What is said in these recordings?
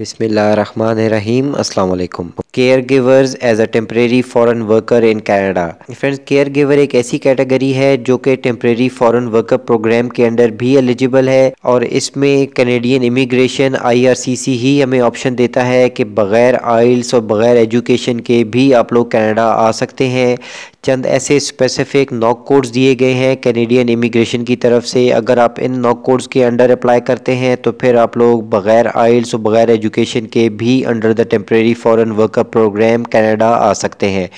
बिसमीम अल्लाम caregivers as a temporary foreign worker in Canada friends giver एक ऐसी कैटेगरी है जो कि टेम्परेरी फॉरन वर्कर प्रोग्राम के अंडर भी एलिजिबल है और इसमें कैनेडियन इमिग्रेशन सी ही हमें ऑप्शन देता है कि बगैर आइल्स और बगैर एजुकेशन के भी आप लोग कनाडा आ सकते हैं चंद ऐसे स्पेसिफिक नॉक कोड्स दिए गए हैं कैनेडियन इमिग्रेशन की तरफ से अगर आप इन नॉक कोड्स के अंडर अप्लाई करते हैं तो फिर आप लोग बगैर आइल्स और बगैर एजुकेशन के भी under the temporary foreign worker program Canada आ सकते हैं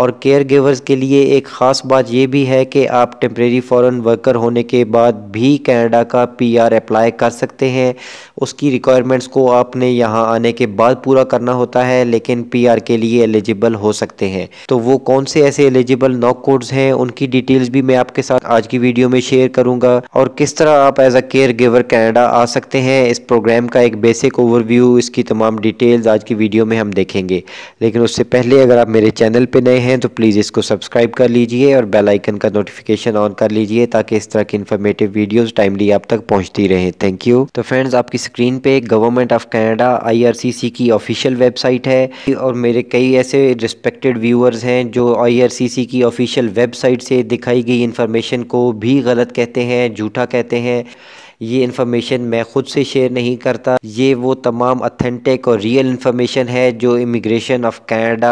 और केयर गिवर्स के लिए एक ख़ास बात यह भी है कि आप टेम्प्रेरी फॉरेन वर्कर होने के बाद भी कनाडा का पीआर अप्लाई कर सकते हैं उसकी रिक्वायरमेंट्स को आपने यहाँ आने के बाद पूरा करना होता है लेकिन पीआर के लिए एलिजिबल हो सकते हैं तो वो कौन से ऐसे एलिजिबल नॉक कोड्स हैं उनकी डिटेल्स भी मैं आपके साथ आज की वीडियो में शेयर करूँगा और किस तरह आप as a care giver Canada आ सकते हैं इस प्रोग्राम का एक बेसिक ओवरव्यू इसकी तमाम डिटेल्स आज की वीडियो में हम देखेंगे लेकिन उससे पहले अगर आप मेरे चैनल पर नए हैं तो प्लीज़ इसको सब्सक्राइब कर लीजिए और बेल आइकन का नोटिफिकेशन ऑन कर लीजिए ताकि इस तरह की इन्फॉर्मेटिव वीडियोस टाइमली आप तक पहुंचती रहे थैंक यू तो फ्रेंड्स आपकी स्क्रीन पे गवर्नमेंट ऑफ कनाडा आईआरसीसी की ऑफिशियल वेबसाइट है और मेरे कई ऐसे रिस्पेक्टेड व्यूअर्स हैं जो आई की ऑफिशियल वेबसाइट से दिखाई गई इन्फॉर्मेशन को भी गलत कहते हैं झूठा कहते हैं ये इन्फॉर्मेशन मैं ख़ुद से शेयर नहीं करता ये वो तमाम अथेंटिक और रियल इन्फॉर्मेशन है जो इमिग्रेशन ऑफ कनाडा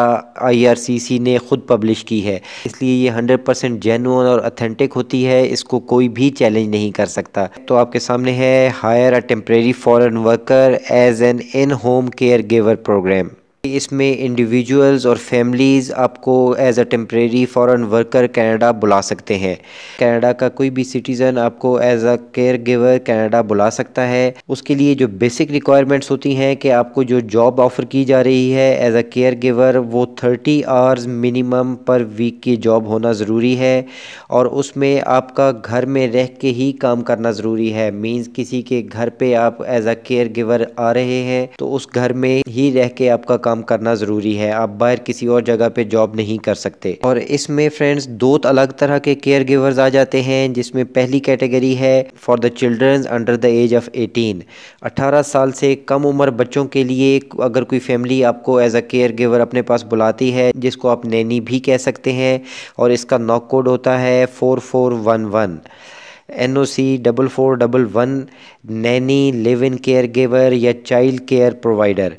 आईआरसीसी ने ख़ुद पब्लिश की है इसलिए ये 100 परसेंट जेनुअन और अथेंटिक होती है इसको कोई भी चैलेंज नहीं कर सकता तो आपके सामने है hire a temporary foreign worker as an in home care giver program इसमें इंडिविजुअल्स और फैमिलीज़ आपको as a temporary foreign worker Canada बुला सकते हैं कनाडा का कोई भी सिटीज़न आपको as a care giver Canada बुला सकता है उसके लिए जो बेसिक रिक्वायरमेंट्स होती हैं कि आपको जो जॉब ऑफ़र की जा रही है एज अ केयर गिवर वो thirty hours minimum per week की जॉब होना ज़रूरी है और उसमें आपका घर में रह के ही काम करना ज़रूरी है मीन्स किसी के घर पर आप एज अ केयर गिवर आ रहे हैं तो उस घर में ही रह के आपका काम काम करना ज़रूरी है आप बाहर किसी और जगह पे जॉब नहीं कर सकते और इसमें फ्रेंड्स दो अलग तरह के केयर गिवर्स आ जाते हैं जिसमें पहली कैटेगरी है for the childrens under the age of eighteen 18 साल से कम उम्र बच्चों के लिए अगर कोई फैमिली आपको एज अ केयर गिवर अपने पास बुलाती है जिसको आप नैनी भी कह सकते हैं और इसका नॉक कोड होता है four four one one N O C double four double one nanny live in care giver या चाइल्ड केयर प्रोवाइडर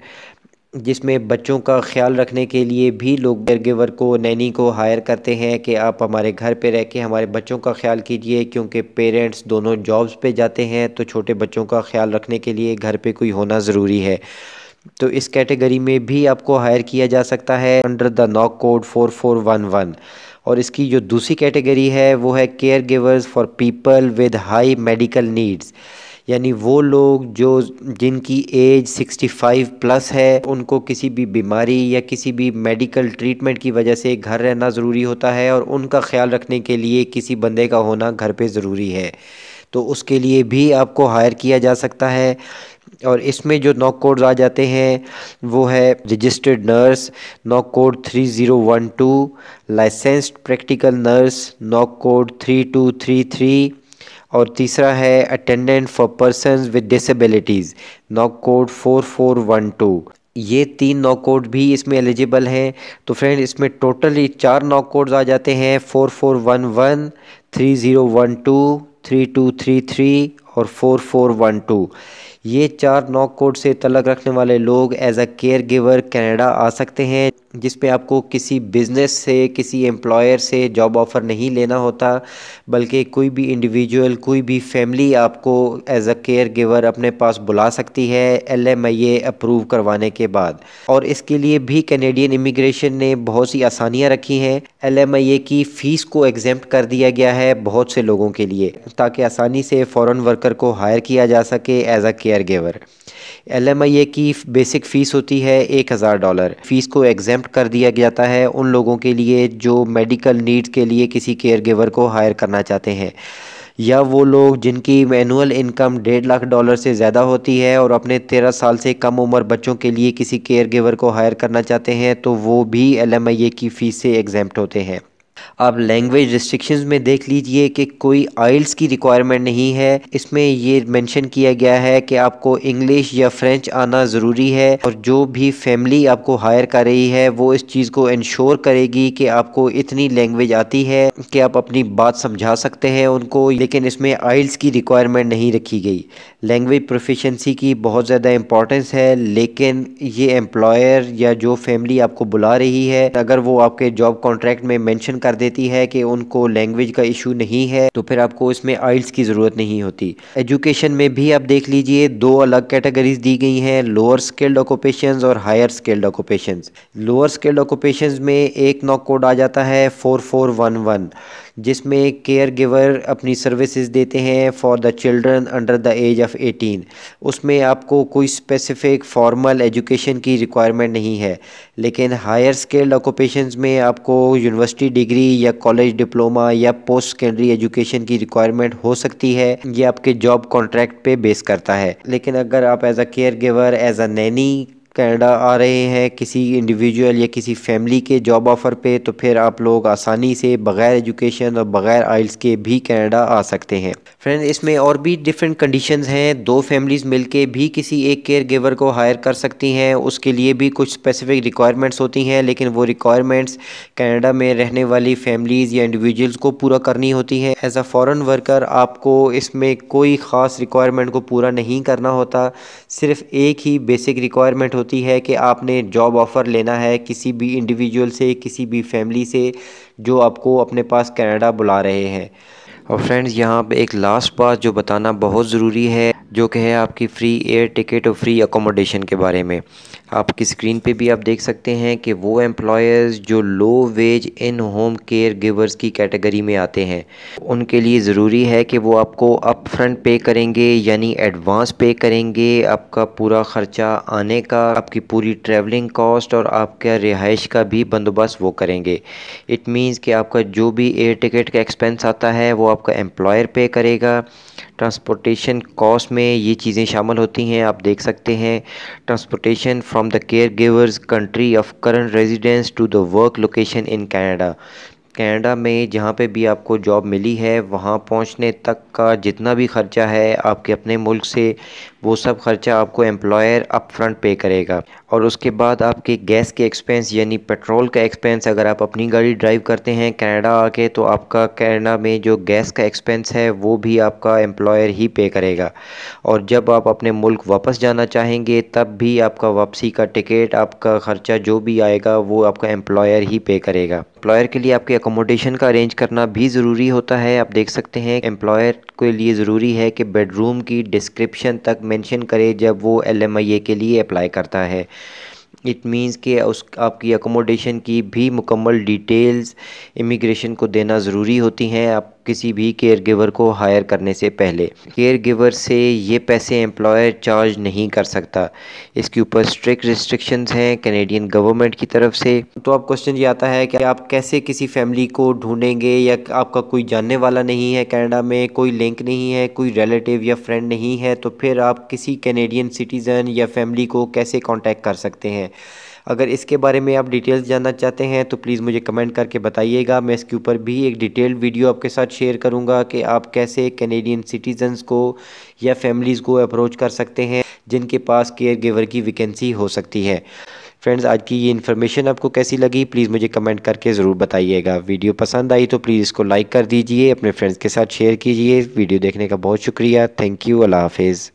जिसमें बच्चों का ख्याल रखने के लिए भी लोग केयर गिवर को नैनी को हायर करते हैं कि आप हमारे घर पर रह के हमारे बच्चों का ख्याल कीजिए क्योंकि पेरेंट्स दोनों जॉब्स पे जाते हैं तो छोटे बच्चों का ख्याल रखने के लिए घर पे कोई होना ज़रूरी है तो इस कैटेगरी में भी आपको हायर किया जा सकता है under the NOC code four four one one और इसकी जो दूसरी कैटेगरी है वो है care givers for people with high medical needs यानी वो लोग जो जिनकी एज 65 प्लस है उनको किसी भी बीमारी या किसी भी मेडिकल ट्रीटमेंट की वजह से घर रहना ज़रूरी होता है और उनका ख्याल रखने के लिए किसी बंदे का होना घर पे ज़रूरी है तो उसके लिए भी आपको हायर किया जा सकता है और इसमें जो नॉक कोड्स आ जाते हैं वो है registered nurse NOC code 3012 licensed practical nurse NOC code 3233 और तीसरा है attendant for person with disabilities NOC code four four one two ये तीन नॉक कोड भी इसमें एलिजिबल हैं तो फ्रेंड इसमें टोटली चार नॉक कोड्स आ जाते हैं four four one one three zero one two three two three three और फोर फोर वन टू ये चार नॉक कोड से तलक रखने वाले लोग as a care giver Canada आ सकते हैं जिस पे आपको किसी बिज़नेस से किसी एम्प्लॉयर से जॉब ऑफ़र नहीं लेना होता बल्कि कोई भी इंडिविजुअल कोई भी फैमिली आपको एज अ केयर गिवर अपने पास बुला सकती है L M I A approve करवाने के बाद और इसके लिए भी कैनेडियन इमिग्रेशन ने बहुत सी आसानियाँ रखी हैं एल एम आई ए की फ़ीस को एग्जेम्प्ट कर दिया गया है बहुत से लोगों के लिए ताकि आसानी से फ़ॉरन वर्कर को हायर किया जा सके as a care giver L M I A की बेसिक फ़ीस होती है एक हज़ार डॉलर फ़ीस को एग्जेम्प्ट अटैम्प्ट कर दिया जाता है उन लोगों के लिए जो मेडिकल नीड्स के लिए किसी केयर गिवर को हायर करना चाहते हैं या वो लोग जिनकी एनुअल इनकम डेढ़ लाख डॉलर से ज़्यादा होती है और अपने तेरह साल से कम उम्र बच्चों के लिए किसी केयर गिवर को हायर करना चाहते हैं तो वो भी एल की फ़ीस से एग्जैम्प्ट होते हैं आप लैंग्वेज रिस्ट्रिक्शंस में देख लीजिए कि कोई आइल्स की रिक्वायरमेंट नहीं है इसमें ये मेंशन किया गया है कि आपको इंग्लिश या फ्रेंच आना ज़रूरी है और जो भी फैमिली आपको हायर कर रही है वो इस चीज़ को इंश्योर करेगी कि आपको इतनी लैंग्वेज आती है कि आप अपनी बात समझा सकते हैं उनको लेकिन इसमें आइल्स की रिक्वायरमेंट नहीं रखी गई लैंग्वेज प्रोफिशेंसी की बहुत ज़्यादा इंपॉर्टेंस है लेकिन ये एम्प्लॉयर या जो फैमिली आपको बुला रही है अगर वो आपके जॉब कॉन्ट्रैक्ट में मैंशन कर देती है कि उनको लैंग्वेज का इशू नहीं है तो फिर आपको इसमें आइल्स की ज़रूरत नहीं होती एजुकेशन में भी आप देख लीजिए दो अलग कैटेगरीज दी गई हैं लोअर स्किल्ड ऑक्यूपेशन और higher skilled occupation lower skilled occupation में एक नॉक कोड आ जाता है फोर फोर वन वन जिसमें केयर गिवर अपनी सर्विसेज देते हैं for the children under the age of 18 उसमें आपको कोई स्पेसिफिक फॉर्मल एजुकेशन की रिक्वायरमेंट नहीं है लेकिन हायर स्केल्ड ऑक्यूपेशन में आपको यूनिवर्सिटी डिग्री डिग्री या कॉलेज डिप्लोमा या पोस्ट सेकेंडरी एजुकेशन की रिक्वायरमेंट हो सकती है ये आपके जॉब कॉन्ट्रैक्ट पे बेस करता है लेकिन अगर आप as a care giver as a nanny Canada आ रहे हैं किसी इंडिविजुअल या किसी फैमिली के जॉब ऑफ़र पे तो फिर आप लोग आसानी से बग़ैर एजुकेशन और बग़ैर आइल्स के भी कनाडा आ सकते हैं फ्रेंड इसमें और भी डिफरेंट कंडीशंस हैं दो फैमिलीज़ मिलके भी किसी एक केयर गिवर को हायर कर सकती हैं उसके लिए भी कुछ स्पेसिफिक रिक्वायरमेंट्स होती हैं लेकिन वो रिक्वायरमेंट्स कैनेडा में रहने वाली फैमिलीज़ या इंडिविजुअल्स को पूरा करनी होती हैं एज अ फ़ॉरन वर्कर आपको इसमें कोई ख़ास रिक्वायरमेंट को पूरा नहीं करना होता सिर्फ एक ही बेसिक रिक्वायरमेंट होती है कि आपने जॉब ऑफ़र लेना है किसी भी इंडिविजुअल से किसी भी फैमिली से जो आपको अपने पास कनाडा बुला रहे हैं और फ्रेंड्स यहाँ पे एक लास्ट बात जो बताना बहुत ज़रूरी है जो कि है आपकी फ़्री एयर टिकट और फ्री अकोमोडेशन के बारे में आपकी स्क्रीन पे भी आप देख सकते हैं कि वो एम्प्लॉयर्स जो low wage in home care givers की कैटेगरी में आते हैं उनके लिए ज़रूरी है कि वो आपको अप फ्रंट पे करेंगे यानी एडवांस पे करेंगे आपका पूरा ख़र्चा आने का आपकी पूरी ट्रैवलिंग कॉस्ट और आपका रिहाइश का भी बंदोबस्त वो करेंगे इट मीन्स कि आपका जो भी एयर टिकट का एक्सपेंस आता है वो आपका एम्प्लॉयर पे करेगा ट्रांसपोर्टेशन कॉस्ट में ये चीज़ें शामिल होती हैं आप देख सकते हैं transportation from from the caregiver's country of current residence to the work location in Canada. Canada में जहाँ पे भी आपको जॉब मिली है वहाँ पहुँचने तक का जितना भी ख़र्चा है आपके अपने मुल्क से वो सब खर्चा आपको एम्प्लॉयर अप फ्रंट पे करेगा और उसके बाद आपके गैस के एक्सपेंस यानी पेट्रोल का एक्सपेंस अगर आप अपनी गाड़ी ड्राइव करते हैं कनाडा आके तो आपका कनाडा में जो गैस का एक्सपेंस है वो भी आपका एम्प्लॉयर ही पे करेगा और जब आप अपने मुल्क वापस जाना चाहेंगे तब भी आपका वापसी का टिकट आपका ख़र्चा जो भी आएगा वो आपका एम्प्लॉयर ही पे करेगा एम्प्लॉयर के लिए आपके एकोमोडेशन का अरेंज करना भी ज़रूरी होता है आप देख सकते हैं एम्प्लॉयर के लिए ज़रूरी है कि बेडरूम की डिस्क्रिप्शन तक में मेंशन करे जब वो एल के लिए अप्लाई करता है इट मीन्स के उस आपकी अकोमोडेशन की भी मुकम्मल डिटेल्स इमिग्रेशन को देना ज़रूरी होती हैं आप किसी भी केयर गिवर को हायर करने से पहले केयर गिवर से ये पैसे एम्प्लॉयर चार्ज नहीं कर सकता इसके ऊपर स्ट्रिक्ट रिस्ट्रिक्शंस हैं कैनेडियन गवर्नमेंट की तरफ से तो अब क्वेश्चन ये आता है कि आप कैसे किसी फैमिली को ढूंढेंगे या आपका कोई जानने वाला नहीं है कनाडा में कोई लिंक नहीं है कोई रिलेटिव या फ्रेंड नहीं है तो फिर आप किसी कैनेडियन सिटीज़न या फैमिली को कैसे कॉन्टैक्ट कर सकते हैं हैं अगर इसके बारे में आप डिटेल्स जानना चाहते हैं तो प्लीज़ मुझे कमेंट करके बताइएगा मैं इसके ऊपर भी एक डिटेल्ड वीडियो आपके साथ शेयर करूँगा कि आप कैसे कैनेडियन सिटीजन्स को या फैमिलीज़ को अप्रोच कर सकते हैं जिनके पास केयर गिवर की वैकेंसी हो सकती है फ्रेंड्स आज की ये इन्फॉर्मेशन आपको कैसी लगी प्लीज़ मुझे कमेंट करके ज़रूर बताइएगा वीडियो पसंद आई तो प्लीज़ इसको लाइक कर दीजिए अपने फ्रेंड्स के साथ शेयर कीजिए वीडियो देखने का बहुत शुक्रिया थैंक यू अल्लाह हाफिज़